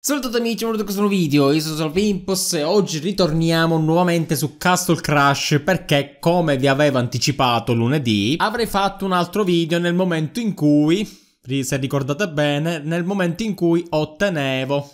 Salve a tutti amici, benvenuti in questo nuovo video, io sono Salvimpos e oggi ritorniamo nuovamente su Castle Crash perché come vi avevo anticipato lunedì avrei fatto un altro video nel momento in cui, se ricordate bene, nel momento in cui ottenevo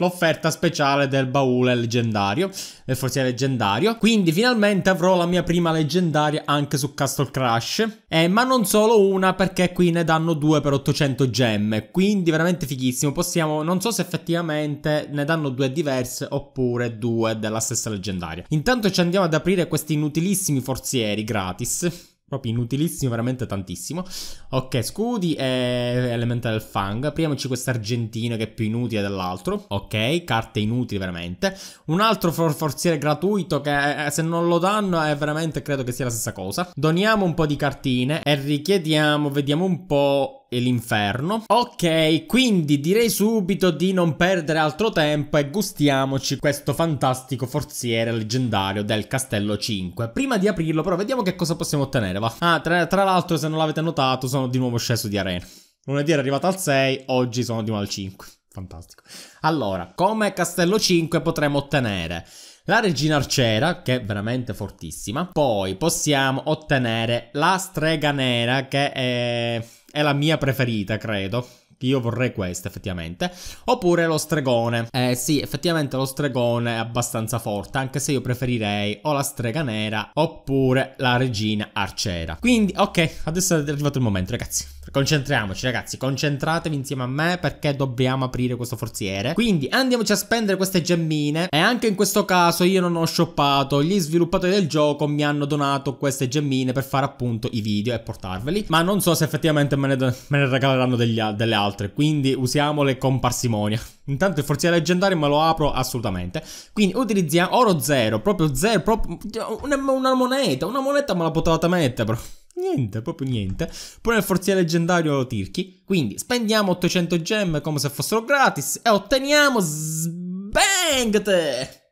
l'offerta speciale del baule leggendario, del forziere leggendario. Quindi finalmente avrò la mia prima leggendaria anche su Castle Crash. Eh, ma non solo una perché qui ne danno due per 800 gemme, quindi veramente fighissimo. Possiamo, non so se effettivamente ne danno due diverse oppure due della stessa leggendaria. Intanto ci andiamo ad aprire questi inutilissimi forzieri gratis. Proprio inutilissimo, veramente tantissimo. Ok, Scudi e del Fang. Apriamoci questa argentina che è più inutile dell'altro. Ok, carte inutili veramente. Un altro for forziere gratuito che eh, se non lo danno è veramente credo che sia la stessa cosa. Doniamo un po' di cartine e richiediamo, vediamo un po' e l'inferno. Ok, quindi direi subito di non perdere altro tempo e gustiamoci questo fantastico forziere leggendario del Castello 5. Prima di aprirlo però vediamo che cosa possiamo ottenere, va. Ah, tra, tra l'altro se non l'avete notato sono di nuovo sceso di arena. Lunedì era arrivato al 6, oggi sono di nuovo al 5. Fantastico. Allora, come Castello 5 potremo ottenere la regina arciera, che è veramente fortissima. Poi possiamo ottenere la strega nera, che è è la mia preferita, credo. Io vorrei questa effettivamente. Oppure lo stregone. Eh sì, effettivamente lo stregone è abbastanza forte, anche se io preferirei o la strega nera oppure la regina arciera. Quindi, ok, adesso è arrivato il momento, ragazzi. Concentriamoci ragazzi, concentratevi insieme a me perché dobbiamo aprire questo forziere. Quindi andiamoci a spendere queste gemmine e anche in questo caso io non ho shoppato, gli sviluppatori del gioco mi hanno donato queste gemmine per fare appunto i video e portarveli, ma non so se effettivamente me ne, me ne regaleranno degli, delle altre, quindi usiamole con parsimonia. Intanto il forziere leggendario me lo apro assolutamente. Quindi utilizziamo oro zero, proprio zero, proprio una, una moneta, una moneta me la potevate mettere, però. Niente, proprio niente. Pure il forziere leggendario Tirchi. Quindi spendiamo 800 gem come se fossero gratis e otteniamo Sbangte!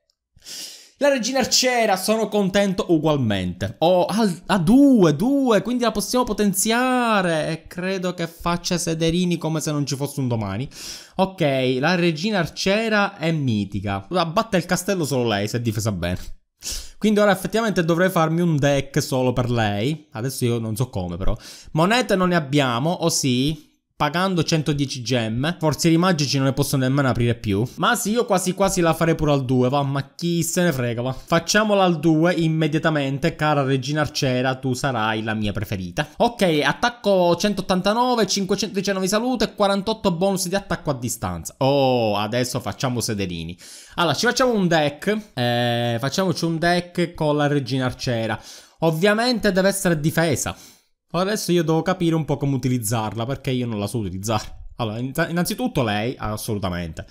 La regina arciera, sono contento ugualmente. Ho oh, a 2, 2, quindi la possiamo potenziare. E credo che faccia sederini come se non ci fosse un domani. Ok, la regina arciera è mitica. Abbatte il castello solo lei, se è difesa bene. Quindi ora effettivamente dovrei farmi un deck solo per lei. Adesso io non so come però. Monete non ne abbiamo, o sì? Pagando 110 gemme, forzieri magici non ne posso nemmeno aprire più. Ma sì, io quasi quasi la farei pure al 2, va, ma chi se ne frega, va. Facciamola al 2 immediatamente, cara regina arciera, tu sarai la mia preferita. Ok, attacco 189, 519 salute e 48 bonus di attacco a distanza. Oh, adesso facciamo sederini. Allora, ci facciamo un deck, eh, facciamoci un deck con la regina arciera. Ovviamente deve essere difesa. Adesso io devo capire un po' come utilizzarla, perché io non la so utilizzare. Allora, innanzitutto lei, assolutamente.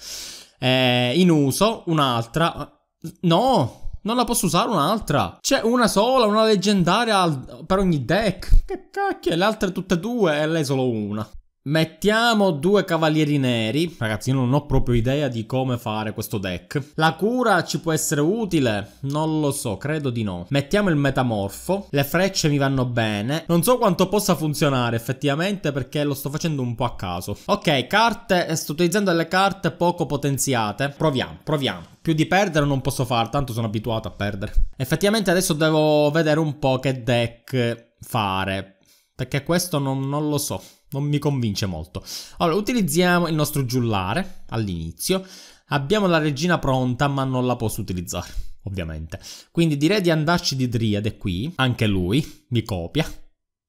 Eh, in uso, un'altra... Eh, no! Non la posso usare un'altra. C'è una sola, una leggendaria per ogni deck. Che cacchio, le altre tutte e due e lei solo una. Mettiamo due cavalieri neri, ragazzi io non ho proprio idea di come fare questo deck. La cura ci può essere utile? Non lo so, credo di no. Mettiamo il metamorfo, le frecce mi vanno bene, non so quanto possa funzionare effettivamente perché lo sto facendo un po' a caso. Ok, carte, eh, sto utilizzando delle carte poco potenziate, proviamo, proviamo. Più di perdere non posso fare, tanto sono abituato a perdere. Effettivamente adesso devo vedere un po' che deck fare, perché questo non, non lo so non mi convince molto. Allora, utilizziamo il nostro giullare all'inizio. Abbiamo la regina pronta, ma non la posso utilizzare, ovviamente. Quindi direi di andarci di Driade qui. Anche lui mi copia.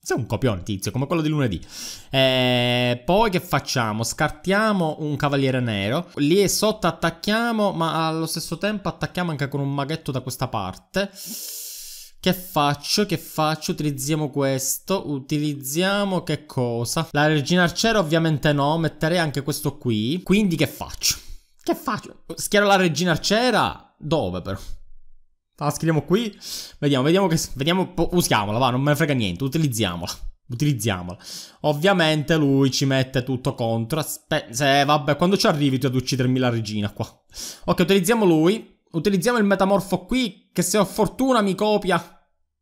Sei un copione, tizio, come quello di lunedì. E eh, poi che facciamo? Scartiamo un cavaliere nero. Lì sotto attacchiamo, ma allo stesso tempo attacchiamo anche con un maghetto da questa parte. Che faccio? Che faccio? Utilizziamo questo. Utilizziamo che cosa? La regina arciera ovviamente no, metterei anche questo qui. Quindi che faccio? Che faccio? Schiero la regina arciera? Dove però? La ah, scriviamo qui. Vediamo, vediamo che... Vediamo, usiamola, va, non me ne frega niente. Utilizziamola. Utilizziamola. Ovviamente lui ci mette tutto contro. Aspetta, se, vabbè, quando ci arrivi tu ad uccidermi la regina qua. Ok, utilizziamo lui. Utilizziamo il metamorfo qui, che se ho fortuna mi copia.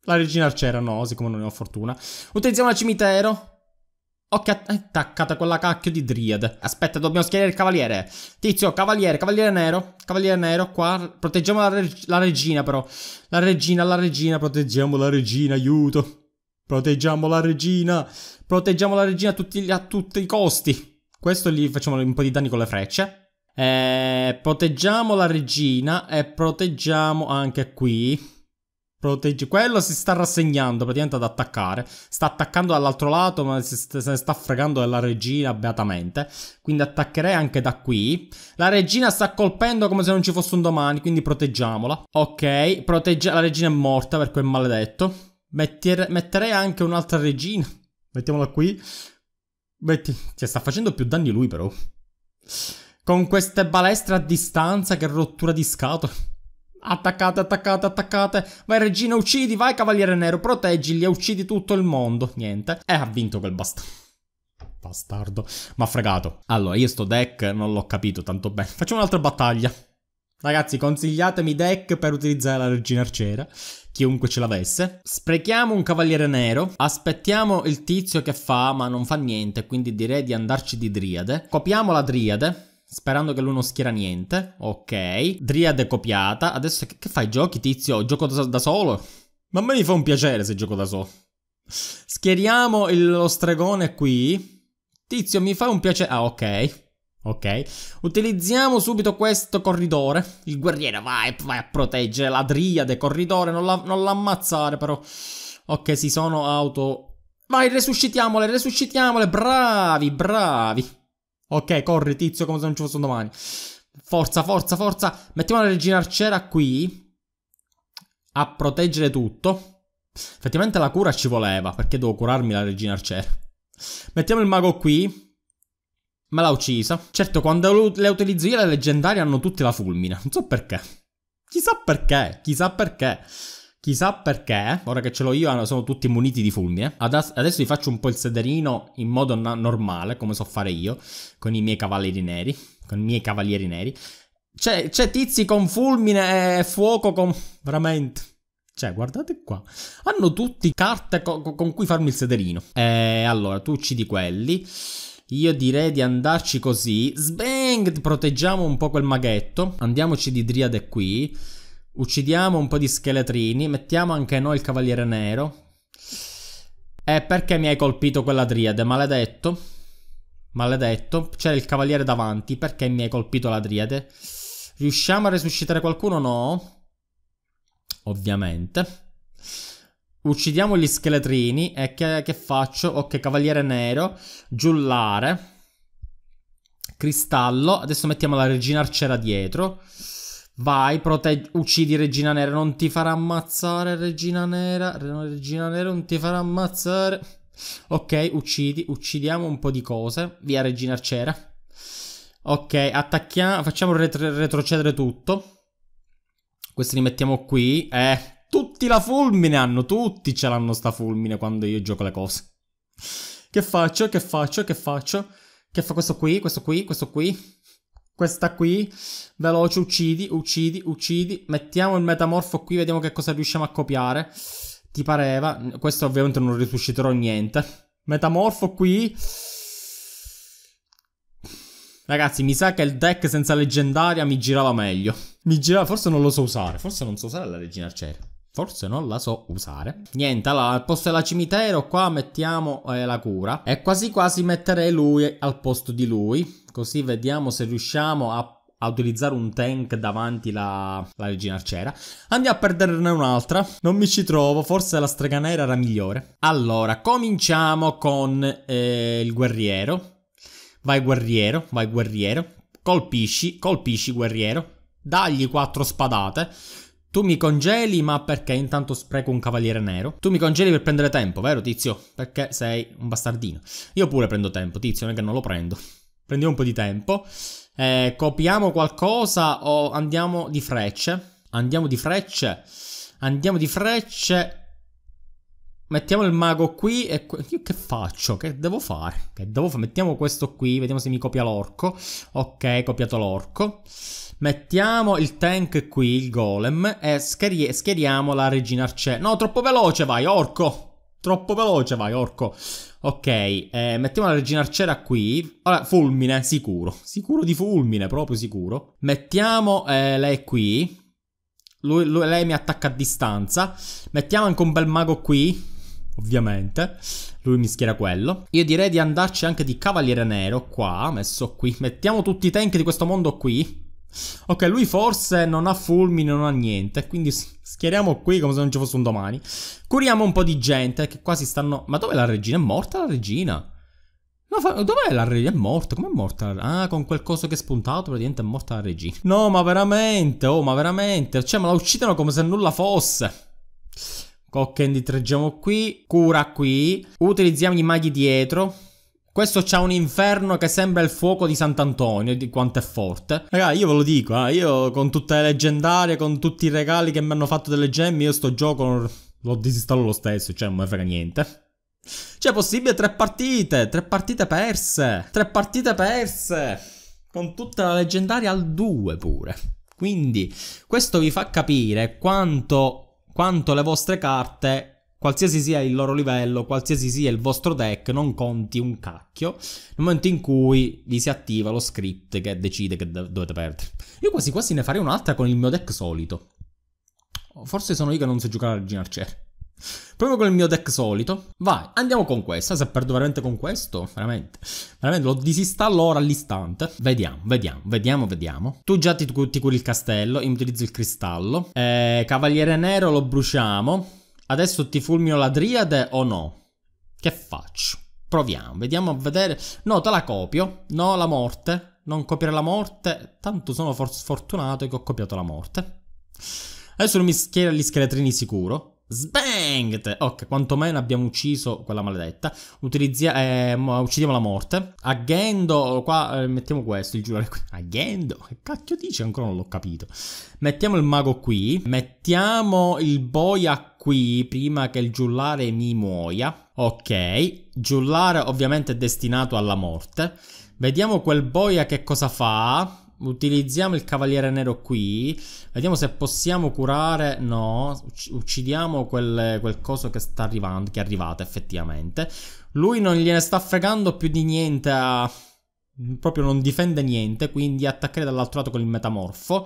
La regina arciera, no, siccome non ne ho fortuna. Utilizziamo la cimitero. Ok, attaccata eh, quella cacchio di Driad. Aspetta, dobbiamo schierare il cavaliere. Tizio, cavaliere, cavaliere nero. Cavaliere nero, qua. Proteggiamo la, reg la regina, però. La regina, la regina, proteggiamo la regina, aiuto. Proteggiamo la regina. Proteggiamo la regina a tutti, a tutti i costi. Questo gli facciamo un po' di danni con le frecce. Eh, proteggiamo la regina e proteggiamo anche qui. Proteggi. Quello si sta rassegnando praticamente ad attaccare. Sta attaccando dall'altro lato, ma se ne sta fregando della regina beatamente. Quindi attaccherei anche da qui. La regina sta colpendo come se non ci fosse un domani, quindi proteggiamola. Ok, protegge... la regina è morta per quel maledetto. Mettere... Metterei anche un'altra regina. Mettiamola qui. Metti... Cioè, sta facendo più danni lui però. Con queste balestre a distanza, che rottura di scatole. Attaccate, attaccate, attaccate. Vai regina, uccidi, vai cavaliere nero, proteggili, uccidi tutto il mondo. Niente. E ha vinto quel bastardo. Bastardo. Ma fregato. Allora, io sto deck non l'ho capito tanto bene. Facciamo un'altra battaglia. Ragazzi, consigliatemi deck per utilizzare la regina arciera. Chiunque ce l'avesse. Sprechiamo un cavaliere nero. Aspettiamo il tizio che fa, ma non fa niente. Quindi direi di andarci di driade. Copiamo la driade. Sperando che lui non schiera niente. Ok. Driade copiata. Adesso che, fai? Giochi, tizio? Gioco da, da solo? Ma a me mi fa un piacere se gioco da solo. Schieriamo il, lo stregone qui. Tizio, mi fa un piacere... Ah, ok. Ok. Utilizziamo subito questo corridore. Il guerriero, vai, vai a proteggere la driade, corridore. Non, la, non l'ammazzare, però. Ok, si sono auto... Vai, resuscitiamole, resuscitiamole. Bravi, bravi. Ok, corri tizio come se non ci fossero domani. Forza, forza, forza. Mettiamo la regina arciera qui. A proteggere tutto. Effettivamente la cura ci voleva, perché devo curarmi la regina arciera. Mettiamo il mago qui. Me l'ha uccisa. Certo, quando le utilizzo io le leggendarie hanno tutte la fulmina. Non so perché. Chissà perché, chissà perché. Chissà perché, ora che ce l'ho io, sono tutti muniti di fulmine. adesso vi faccio un po' il sederino in modo normale, come so fare io, con i miei cavalieri neri. Con i miei cavalieri neri. C'è, c'è tizi con fulmine e fuoco con... Veramente. Cioè, guardate qua. Hanno tutti carte co con cui farmi il sederino. E eh, allora, tu uccidi quelli. Io direi di andarci così. Sbang! Proteggiamo un po' quel maghetto. Andiamoci di driade qui. Uccidiamo un po' di scheletrini. Mettiamo anche noi il cavaliere nero. E eh, perché mi hai colpito quella triade, maledetto? Maledetto. C'è il cavaliere davanti. Perché mi hai colpito la triade? Riusciamo a resuscitare qualcuno? No. Ovviamente. Uccidiamo gli scheletrini. E che, che faccio? Ok, cavaliere nero. Giullare. Cristallo. Adesso mettiamo la regina arciera dietro. Vai, proteggi, uccidi Regina Nera, non ti farà ammazzare Regina Nera, Regina Nera non ti farà ammazzare. Ok, uccidi, uccidiamo un po' di cose, via Regina Arciera. Ok, attacchiamo, facciamo retro retrocedere tutto. Questi li mettiamo qui, eh, tutti la fulmine hanno, tutti ce l'hanno sta fulmine quando io gioco le cose. Che faccio, che faccio, che faccio? Che fa questo qui, questo qui, questo qui? Questa qui, veloce, uccidi, uccidi, uccidi. Mettiamo il metamorfo qui, vediamo che cosa riusciamo a copiare. Ti pareva? Questo ovviamente non risusciterò niente. Metamorfo qui. Ragazzi, mi sa che il deck senza leggendaria mi girava meglio. Mi girava, forse non lo so usare. Forse non so usare la regina arciera. Forse non la so usare. Niente, allora al posto della cimitero qua mettiamo eh, la cura. E quasi quasi metterei lui al posto di lui. Così vediamo se riusciamo a, a utilizzare un tank davanti la, la regina arciera. Andiamo a perderne un'altra. Non mi ci trovo, forse la strega nera era migliore. Allora, cominciamo con eh, il guerriero. Vai guerriero, vai guerriero. Colpisci, colpisci guerriero. Dagli quattro spadate. Tu mi congeli, ma perché intanto spreco un cavaliere nero? Tu mi congeli per prendere tempo, vero tizio? Perché sei un bastardino. Io pure prendo tempo, tizio, non è che non lo prendo. Prendiamo un po' di tempo. Eh, copiamo qualcosa o andiamo di frecce? Andiamo di frecce. Andiamo di frecce Mettiamo il mago qui e... Io che faccio? Che devo fare? Che devo fa Mettiamo questo qui, vediamo se mi copia l'orco. Ok, copiato l'orco. Mettiamo il tank qui, il golem, e schieriamo la regina arciera. No, troppo veloce vai, orco! Troppo veloce vai, orco. Ok, eh, mettiamo la regina arcera qui. Ora, fulmine, sicuro. Sicuro di fulmine, proprio sicuro. Mettiamo eh, lei qui. Lui, lui, lei mi attacca a distanza. Mettiamo anche un bel mago qui ovviamente. Lui mi schiera quello. Io direi di andarci anche di Cavaliere Nero qua, messo qui. Mettiamo tutti i tank di questo mondo qui. Ok, lui forse non ha fulmine, non ha niente, quindi schieriamo qui come se non ci fosse un domani. Curiamo un po' di gente che quasi stanno... Ma dov'è la regina? È morta la regina? No, fa... dov'è la regina? È morta, com'è morta? La... Ah, con quel coso che è spuntato praticamente è morta la regina. No, ma veramente, oh, ma veramente. Cioè, ma la uccidono come se nulla fosse. Cockend treggiamo qui, cura qui, utilizziamo gli maghi dietro. Questo c'ha un inferno che sembra il fuoco di Sant'Antonio, di quanto è forte. Ragazzi, io ve lo dico, eh, io con tutte le leggendarie, con tutti i regali che mi hanno fatto delle gemme, io sto gioco lo disinstallo lo stesso, cioè non mi frega niente. Cioè, possibile tre partite, tre partite perse, tre partite perse, con tutta la leggendaria al 2 pure. Quindi, questo vi fa capire quanto quanto le vostre carte, qualsiasi sia il loro livello, qualsiasi sia il vostro deck, non conti un cacchio nel momento in cui vi si attiva lo script che decide che dovete perdere. Io quasi quasi ne farei un'altra con il mio deck solito. Forse sono io che non so giocare al Gin Arciere. Proprio con il mio deck solito. Vai, andiamo con questa. Se perdo veramente con questo, veramente. Veramente lo disinstallo ora all'istante. Vediamo, vediamo, vediamo, vediamo. Tu già ti, ti curi il castello. Io utilizzo il cristallo. Eh, Cavaliere nero lo bruciamo. Adesso ti fulmino la Driade o no? Che faccio? Proviamo, vediamo a vedere. No, te la copio. No, la morte. Non copiare la morte. Tanto sono sfortunato che ho copiato la morte. Adesso mi schiera gli scheletrini sicuro. Sbanged! Ok, quantomeno abbiamo ucciso quella maledetta. Utilizziamo, eh, uccidiamo la morte. Aggendo, qua eh, mettiamo questo, il giurare qui. Aggendo? Che cacchio dice? Ancora non l'ho capito. Mettiamo il mago qui. Mettiamo il boia qui, prima che il giullare mi muoia. Ok, giullare ovviamente è destinato alla morte. Vediamo quel boia che cosa fa utilizziamo il cavaliere nero qui. Vediamo se possiamo curare. No, uccidiamo quel, quel coso che sta arrivando, che è arrivata effettivamente. Lui non gliene sta fregando più di niente a... Proprio non difende niente, quindi attaccare dall'altro lato con il metamorfo.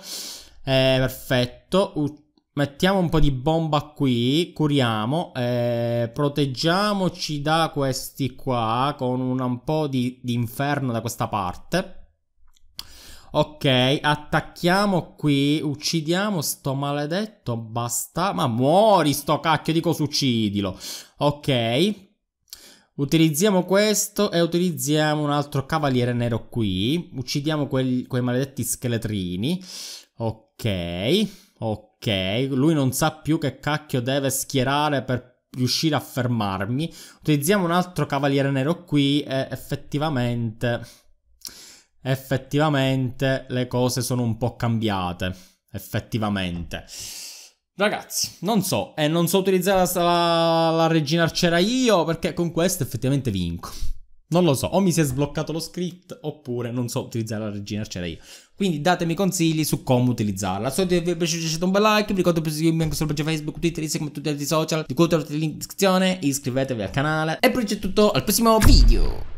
Eh, perfetto. U mettiamo un po' di bomba qui, curiamo, eh, proteggiamoci da questi qua con un, un po' di, di inferno da questa parte. Ok, attacchiamo qui, uccidiamo sto maledetto, basta. Ma muori sto cacchio, dico succidilo. Ok. Utilizziamo questo e utilizziamo un altro cavaliere nero qui. Uccidiamo quel, quei maledetti scheletrini. Ok, ok. Lui non sa più che cacchio deve schierare per riuscire a fermarmi. Utilizziamo un altro cavaliere nero qui e effettivamente effettivamente le cose sono un po' cambiate. Effettivamente. Ragazzi, non so, e eh, non so utilizzare la, la, la, regina arciera io perché con questo effettivamente vinco. Non lo so, o mi si è sbloccato lo script oppure non so utilizzare la regina arciera io. Quindi datemi consigli su come utilizzarla. Se vi è piaciuto lasciate un bel like, vi ricordo di seguirmi anche sulla Facebook, Twitter, Instagram e tutti gli altri social. Di cui trovate il link in descrizione, iscrivetevi al canale. E poi c'è tutto, al prossimo video!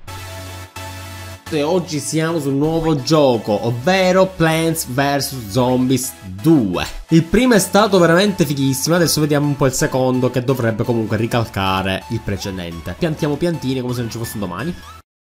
Esatto, e oggi siamo su un nuovo gioco, ovvero Plants vs Zombies 2. Il primo è stato veramente fighissimo, adesso vediamo un po' il secondo che dovrebbe comunque ricalcare il precedente. Piantiamo piantine come se non ci fosse un domani.